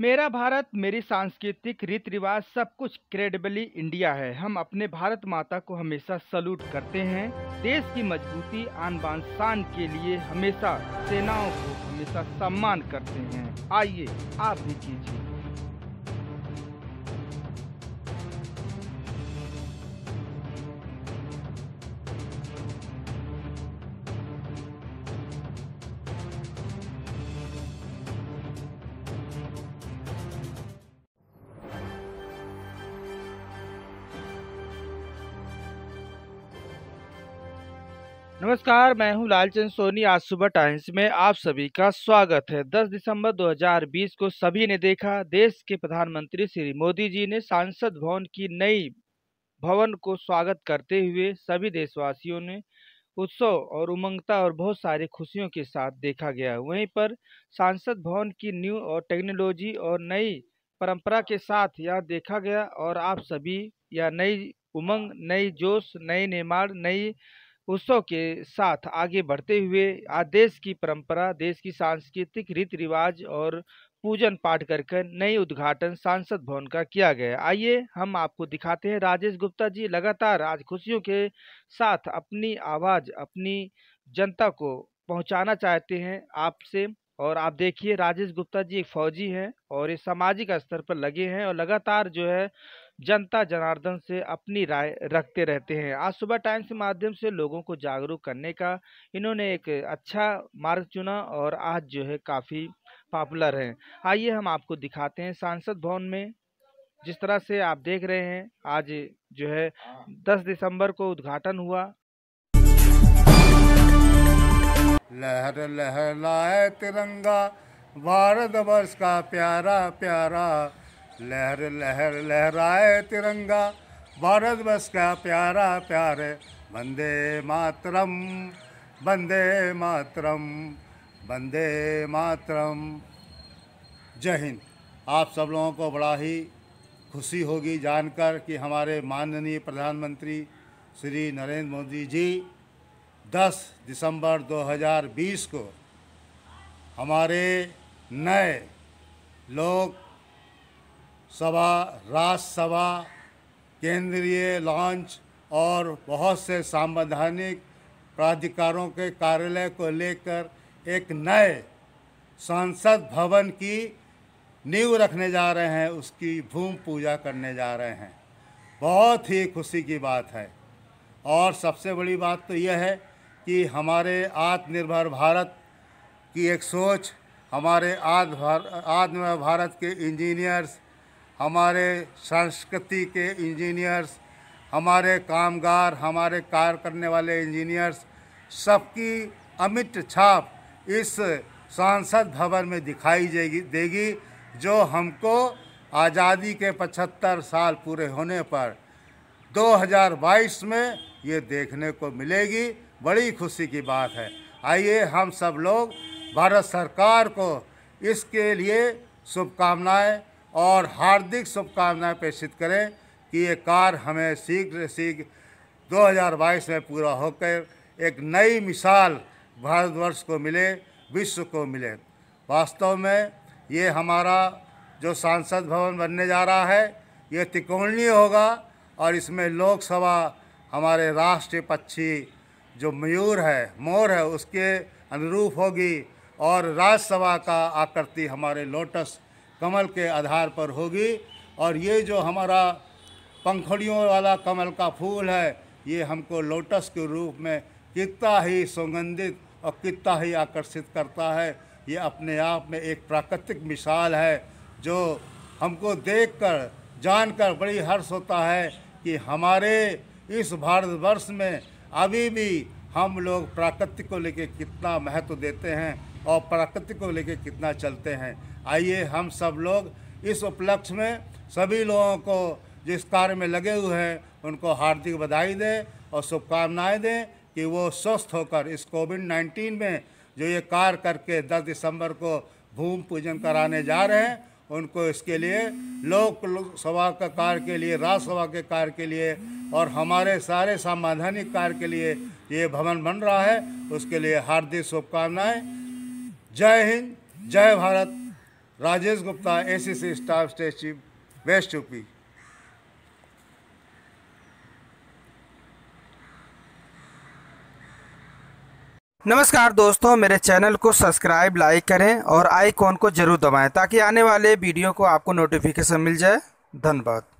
मेरा भारत मेरी सांस्कृतिक रीति रिवाज सब कुछ क्रेडिबली इंडिया है हम अपने भारत माता को हमेशा सल्यूट करते हैं देश की मजबूती आन बान शान के लिए हमेशा सेनाओं को हमेशा सम्मान करते हैं आइए आप भी कीजिए नमस्कार मैं हूं लालचंद सोनी आज सुबह टाइम्स में आप सभी का स्वागत है 10 दिसंबर 2020 को सभी ने देखा देश के प्रधानमंत्री श्री मोदी जी ने सांसद भवन की नई भवन को स्वागत करते हुए सभी देशवासियों ने उत्सव और उमंगता और बहुत सारी खुशियों के साथ देखा गया वहीं पर सांसद भवन की न्यू और टेक्नोलॉजी और नई परंपरा के साथ यह देखा गया और आप सभी यह नई उमंग नई जोश नई निर्माण नई उत्सव के साथ आगे बढ़ते हुए आज देश की परंपरा देश की सांस्कृतिक रीति रिवाज और पूजन पाठ करके नई उद्घाटन सांसद भवन का किया गया आइए हम आपको दिखाते हैं राजेश गुप्ता जी लगातार आज खुशियों के साथ अपनी आवाज़ अपनी जनता को पहुंचाना चाहते हैं आपसे और आप देखिए राजेश गुप्ता जी एक फौजी हैं और ये सामाजिक स्तर पर लगे हैं और लगातार जो है जनता जनार्दन से अपनी राय रखते रहते हैं आज सुबह टाइम्स के माध्यम से लोगों को जागरूक करने का इन्होंने एक अच्छा मार्ग चुना और आज जो है काफ़ी पॉपुलर हैं आइए हम आपको दिखाते हैं सांसद भवन में जिस तरह से आप देख रहे हैं आज जो है 10 दिसंबर को उद्घाटन हुआ लहर लहर लाए तिरंगा भारत वर्ष का प्यारा प्यारा लहर लहर लहराए तिरंगा भारत बस का प्यारा प्यार वंदे मातरम वंदे मातरम वंदे मातरम जय हिंद आप सब लोगों को बड़ा ही खुशी होगी जानकर कि हमारे माननीय प्रधानमंत्री श्री नरेंद्र मोदी जी 10 दिसंबर 2020 को हमारे नए लोक सभा राज्यसभा केंद्रीय लॉन्च और बहुत से संवैधानिक प्राधिकारों के कार्यालय को लेकर एक नए संसद भवन की नींव रखने जा रहे हैं उसकी भूमि पूजा करने जा रहे हैं बहुत ही खुशी की बात है और सबसे बड़ी बात तो यह है कि हमारे आत्मनिर्भर भारत की एक सोच हमारे आत्मनिर्भर भारत के इंजीनियर्स हमारे संस्कृति के इंजीनियर्स हमारे कामगार हमारे कार्य करने वाले इंजीनियर्स सबकी अमिट छाप इस सांसद भवन में दिखाई देगी देगी जो हमको आज़ादी के 75 साल पूरे होने पर 2022 में ये देखने को मिलेगी बड़ी खुशी की बात है आइए हम सब लोग भारत सरकार को इसके लिए शुभकामनाएं और हार्दिक शुभकामनाएं प्रेषित करें कि ये कार्य हमें शीघ्र शीघ्र 2022 में पूरा होकर एक नई मिसाल भारतवर्ष को मिले विश्व को मिले वास्तव में ये हमारा जो सांसद भवन बनने जा रहा है ये तिकोणीय होगा और इसमें लोकसभा हमारे राष्ट्रीय पक्षी जो मयूर है मोर है उसके अनुरूप होगी और राज्यसभा का आकृति हमारे लोटस कमल के आधार पर होगी और ये जो हमारा पंखड़ियों वाला कमल का फूल है ये हमको लोटस के रूप में कितना ही सुगंधित और कितना ही आकर्षित करता है ये अपने आप में एक प्राकृतिक मिसाल है जो हमको देखकर जानकर बड़ी हर्ष होता है कि हमारे इस भारतवर्ष में अभी भी हम लोग प्राकृतिक को लेकर कितना महत्व देते हैं और प्राकृतिक को लेकर कितना चलते हैं आइए हम सब लोग इस उपलक्ष्य में सभी लोगों को जिस कार्य में लगे हुए हैं उनको हार्दिक बधाई दें और शुभकामनाएँ दें कि वो स्वस्थ होकर इस कोविड नाइन्टीन में जो ये कार्य करके दस दिसंबर को भूमि पूजन कराने जा रहे हैं उनको इसके लिए लोक सभा का कार्य के लिए राज्यसभा के कार्य के लिए और हमारे सारे संवैधानिक कार्य के लिए ये भवन बन रहा है उसके लिए हार्दिक शुभकामनाएं जय हिंद जय Bharat Rajesh Gupta ACC staff state chief west UP नमस्कार दोस्तों मेरे चैनल को सब्सक्राइब लाइक करें और आइकॉन को जरूर दबाएं ताकि आने वाले वीडियो को आपको नोटिफिकेशन मिल जाए धन्यवाद